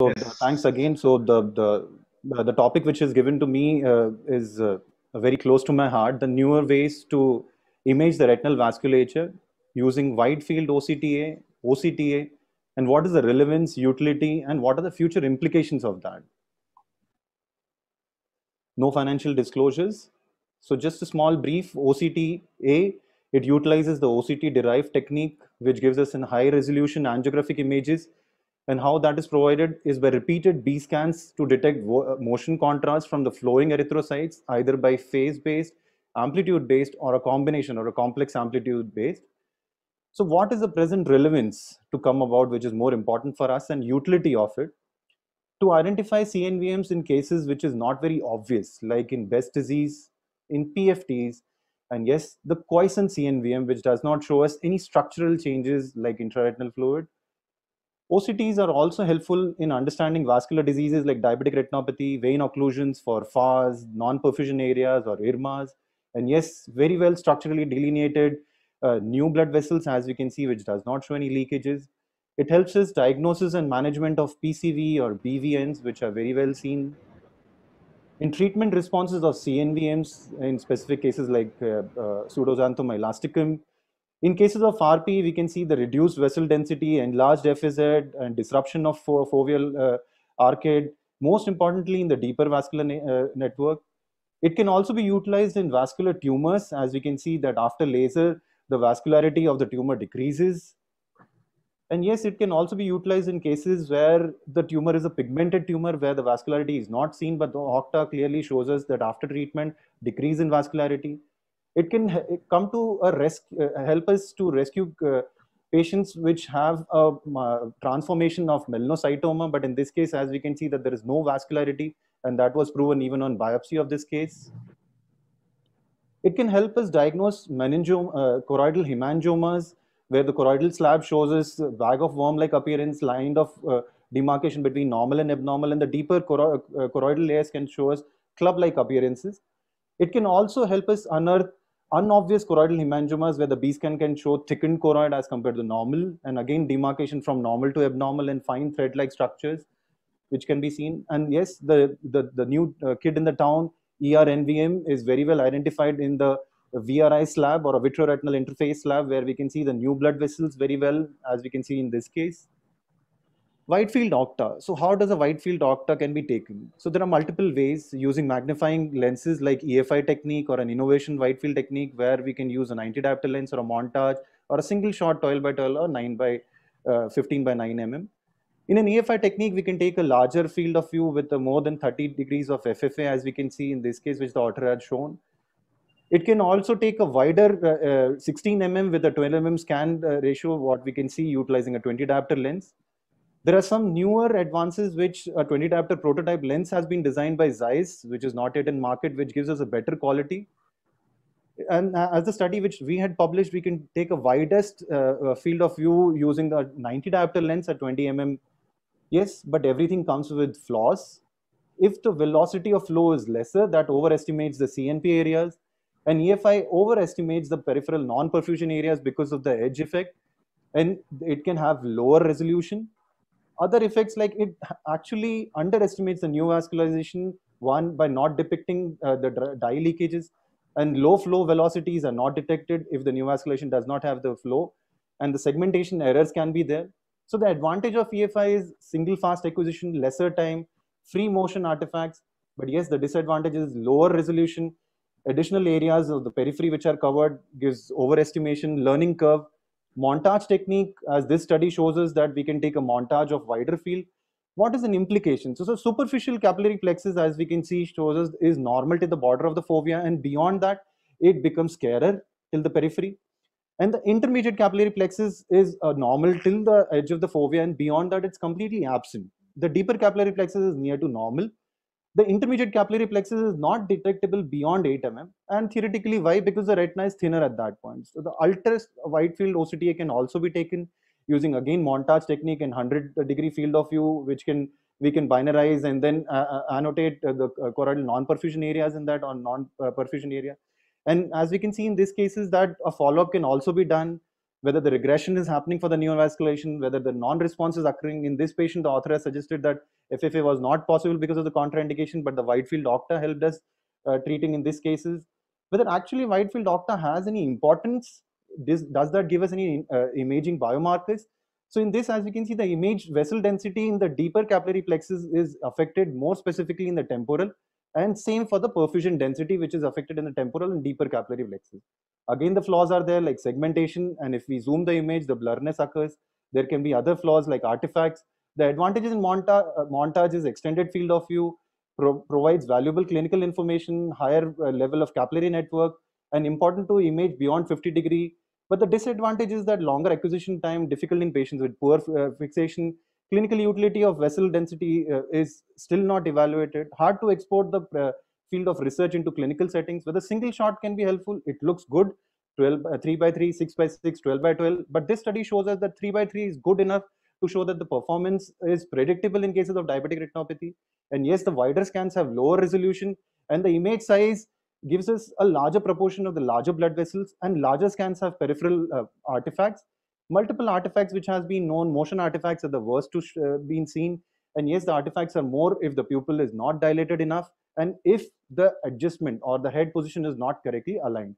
So yes. thanks again. So the, the uh, the topic which is given to me uh, is uh, very close to my heart. The newer ways to image the retinal vasculature using wide field OCTA, OCTA, and what is the relevance, utility, and what are the future implications of that? No financial disclosures. So just a small brief OCTA. It utilizes the OCT derived technique, which gives us in high resolution angiographic images and how that is provided is by repeated B scans to detect uh, motion contrast from the flowing erythrocytes, either by phase-based, amplitude-based, or a combination or a complex amplitude-based. So what is the present relevance to come about, which is more important for us and utility of it? To identify CNVMs in cases which is not very obvious, like in Best disease, in PFTs, and yes, the quiescent CNVM, which does not show us any structural changes like intraretinal fluid, OCTs are also helpful in understanding vascular diseases like diabetic retinopathy, vein occlusions for FARS, non-perfusion areas or IRMAs, and yes, very well structurally delineated uh, new blood vessels as we can see, which does not show any leakages. It helps us diagnosis and management of PCV or BVNs, which are very well seen. In treatment responses of CNVMs, in specific cases like uh, uh, pseudoxanthum elasticum, in cases of RP, we can see the reduced vessel density, enlarged deficit, and disruption of foveal uh, arcade. Most importantly, in the deeper vascular ne uh, network, it can also be utilized in vascular tumors, as we can see that after laser, the vascularity of the tumor decreases. And yes, it can also be utilized in cases where the tumor is a pigmented tumor where the vascularity is not seen, but the OCTA clearly shows us that after treatment, decrease in vascularity it can come to a rescue, uh, help us to rescue uh, patients which have a transformation of melanocytoma. But in this case, as we can see that there is no vascularity and that was proven even on biopsy of this case. It can help us diagnose meningioma, uh, choroidal hemangiomas, where the choroidal slab shows us bag of worm-like appearance, line of uh, demarcation between normal and abnormal, and the deeper choro uh, choroidal layers can show us club-like appearances. It can also help us unearth unobvious choroidal hemangiomas where the B scan can show thickened choroid as compared to normal, and again demarcation from normal to abnormal and fine thread-like structures, which can be seen. And yes, the the, the new uh, kid in the town, ERNVM, is very well identified in the VRI slab or a vitreoretinal interface slab, where we can see the new blood vessels very well, as we can see in this case. Whitefield octa. So how does a whitefield octa can be taken? So there are multiple ways using magnifying lenses like EFI technique or an innovation whitefield technique where we can use an 90 diopter lens or a montage or a single shot 12 by 12 or 9 by uh, 15 by 9 mm. In an EFI technique, we can take a larger field of view with more than 30 degrees of FFA as we can see in this case which the author had shown. It can also take a wider uh, uh, 16 mm with a 12 mm scan uh, ratio what we can see utilizing a 20 diopter lens there are some newer advances which a uh, 20 adapter prototype lens has been designed by Zeiss, which is not yet in market, which gives us a better quality. And uh, as the study which we had published, we can take a widest uh, uh field of view using a 90 diopter lens at 20 mm. Yes, but everything comes with flaws. If the velocity of flow is lesser, that overestimates the CNP areas. And EFI overestimates the peripheral non-perfusion areas because of the edge effect. And it can have lower resolution other effects like it actually underestimates the neovascularization one by not depicting uh, the dye leakages and low flow velocities are not detected if the neovascularization does not have the flow and the segmentation errors can be there so the advantage of efi is single fast acquisition lesser time free motion artifacts but yes the disadvantage is lower resolution additional areas of the periphery which are covered gives overestimation learning curve montage technique, as this study shows us that we can take a montage of wider field. What is an implication? So, so superficial capillary plexus, as we can see, shows us is normal to the border of the fovea and beyond that, it becomes scarer till the periphery. And the intermediate capillary plexus is uh, normal till the edge of the fovea and beyond that, it's completely absent. The deeper capillary plexus is near to normal the intermediate capillary plexus is not detectable beyond 8 mm and theoretically why? Because the retina is thinner at that point. So the ultra wide field OCTA can also be taken using again montage technique and 100 degree field of view which can we can binarize and then uh, uh annotate uh, the uh, choroidal non-perfusion areas in that or non-perfusion uh, area. And as we can see in these cases that a follow-up can also be done whether the regression is happening for the neovascularization, whether the non-response is occurring in this patient. The author has suggested that FFA was not possible because of the contraindication, but the field doctor helped us uh, treating in these cases. Whether actually field doctor has any importance, does that give us any uh, imaging biomarkers? So in this, as you can see, the image vessel density in the deeper capillary plexus is affected more specifically in the temporal and same for the perfusion density, which is affected in the temporal and deeper capillary plexus. Again, the flaws are there like segmentation, and if we zoom the image, the blurriness occurs. There can be other flaws like artifacts. The advantages in monta uh, montage is extended field of view, pro provides valuable clinical information, higher uh, level of capillary network, and important to image beyond 50 degree. But the disadvantage is that longer acquisition time, difficult in patients with poor uh, fixation, clinical utility of vessel density uh, is still not evaluated, hard to export the uh, field of research into clinical settings whether single shot can be helpful it looks good 12 uh, 3 by 3 6 by 6 12 by 12 but this study shows us that 3 by 3 is good enough to show that the performance is predictable in cases of diabetic retinopathy and yes the wider scans have lower resolution and the image size gives us a larger proportion of the larger blood vessels and larger scans have peripheral uh, artifacts multiple artifacts which has been known motion artifacts are the worst to uh, been seen and yes the artifacts are more if the pupil is not dilated enough and if the adjustment or the head position is not correctly aligned.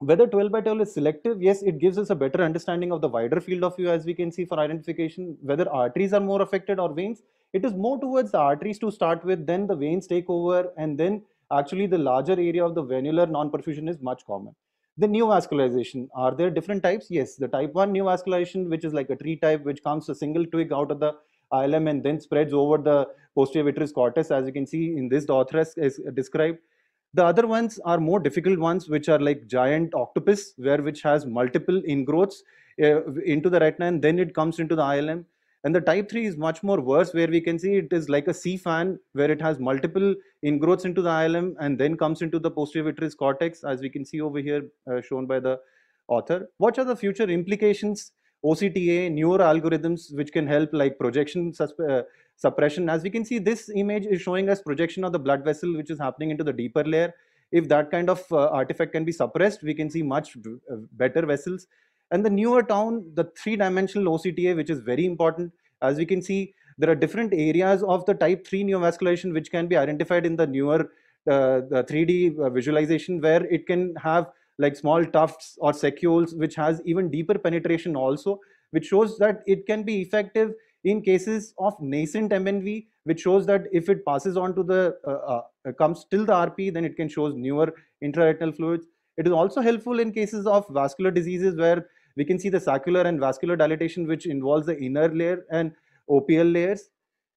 Whether 12 by 12 is selective, yes, it gives us a better understanding of the wider field of view as we can see for identification, whether arteries are more affected or veins. It is more towards the arteries to start with, then the veins take over, and then actually the larger area of the venular non-perfusion is much common. The neovascularization, are there different types? Yes, the type 1 neovascularization, which is like a tree type, which comes a single twig out of the ILM and then spreads over the posterior vitreous cortex as you can see in this the authoress is described. The other ones are more difficult ones which are like giant octopus where which has multiple ingrowths uh, into the retina and then it comes into the ILM. And the type 3 is much more worse where we can see it is like a C fan where it has multiple ingrowths into the ILM and then comes into the posterior vitreous cortex as we can see over here uh, shown by the author. What are the future implications OCTA, newer algorithms which can help like projection uh, suppression. As we can see, this image is showing us projection of the blood vessel which is happening into the deeper layer. If that kind of uh, artifact can be suppressed, we can see much uh, better vessels. And the newer town, the three-dimensional OCTA, which is very important. As we can see, there are different areas of the type 3 neovascularization which can be identified in the newer uh, the 3D uh, visualization where it can have like small tufts or secules, which has even deeper penetration also, which shows that it can be effective in cases of nascent MNV, which shows that if it passes on to the, uh, uh, comes till the RP, then it can shows newer intraretinal fluids. It is also helpful in cases of vascular diseases where we can see the saccular and vascular dilatation, which involves the inner layer and OPL layers.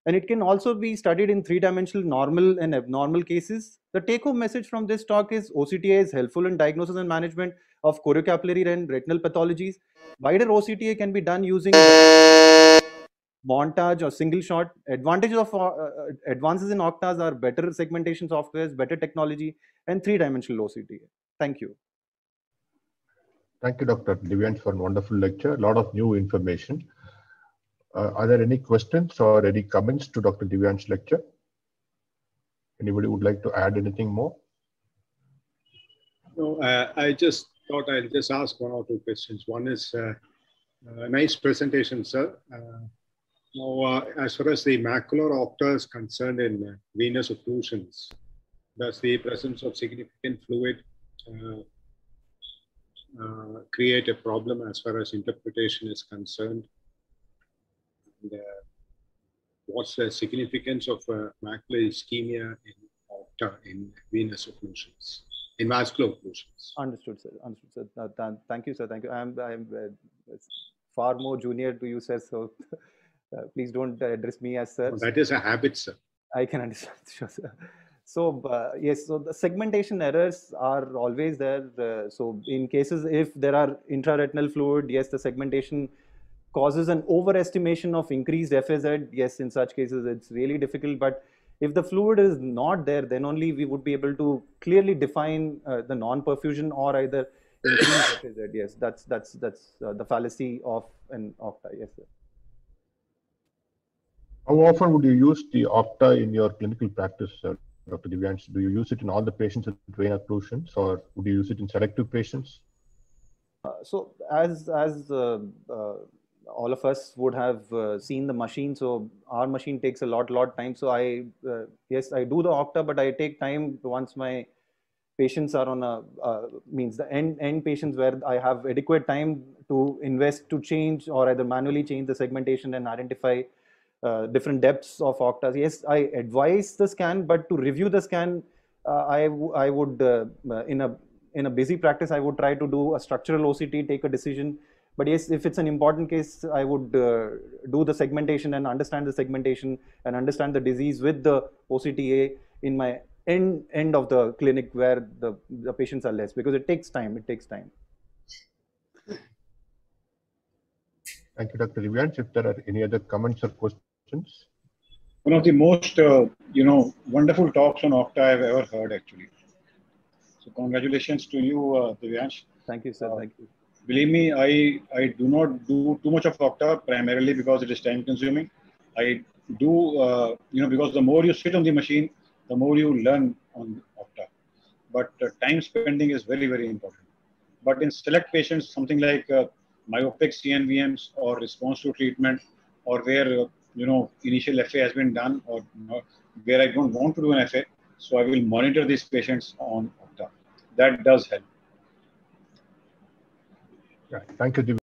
And it can also be studied in three-dimensional normal and abnormal cases. The take-home message from this talk is OCTA is helpful in diagnosis and management of choriocapillary and retinal pathologies. Wider OCTA can be done using montage or single shot. Advantages of uh, uh, advances in Octas are better segmentation softwares, better technology, and three-dimensional OCTA. Thank you. Thank you, Dr. Deviant, for a wonderful lecture. A lot of new information. Uh, are there any questions or any comments to Dr. Divyan's lecture? Anybody would like to add anything more? No, uh, I just thought I'll just ask one or two questions. One is uh, a uh, nice presentation, sir. Uh, now, uh, as far as the macular opta is concerned in venous occlusions, does the presence of significant fluid create a problem as far as interpretation is concerned? and uh, what's the significance of uh, macular ischemia in, uh, in venous occlusions, in vascular occlusions. Understood, sir. Understood, sir. Uh, th thank you, sir. Thank you. I'm, I'm uh, far more junior to you, sir. So uh, please don't address me as sir. Well, that is a habit, sir. I can understand, sure, sir. So yes, so the segmentation errors are always there. so in cases if there are intraretinal fluid, yes, the segmentation causes an overestimation of increased FAZ. Yes, in such cases, it's really difficult, but if the fluid is not there, then only we would be able to clearly define uh, the non-perfusion or either increased FAZ. Yes, that's, that's, that's uh, the fallacy of an octa. Yes, sir. How often would you use the octa in your clinical practice, sir? Dr. Divyans, do you use it in all the patients with vein occlusions or would you use it in selective patients? Uh, so as as uh, uh, all of us would have uh, seen the machine so our machine takes a lot lot time so i uh, yes i do the octa but i take time once my patients are on a uh, means the end end patients where i have adequate time to invest to change or either manually change the segmentation and identify uh, different depths of octas yes i advise the scan but to review the scan uh, I, I would uh, in a in a busy practice i would try to do a structural oct take a decision but yes, if it's an important case, I would uh, do the segmentation and understand the segmentation and understand the disease with the OCTA in my end end of the clinic where the, the patients are less because it takes time. It takes time. Thank you, Dr. Livyans. If there are any other comments or questions? One of the most, uh, you know, wonderful talks on Octa I've ever heard, actually. So congratulations to you, uh, Divyansh. Thank you, sir. Uh, Thank you believe me, I, I do not do too much of OCTA primarily because it is time consuming. I do, uh, you know, because the more you sit on the machine, the more you learn on OCTA. But uh, time spending is very, very important. But in select patients, something like uh, myopic CNVMs or response to treatment or where, uh, you know, initial FA has been done or where I don't want to do an FA, so I will monitor these patients on OCTA. That does help. Yeah, thank you.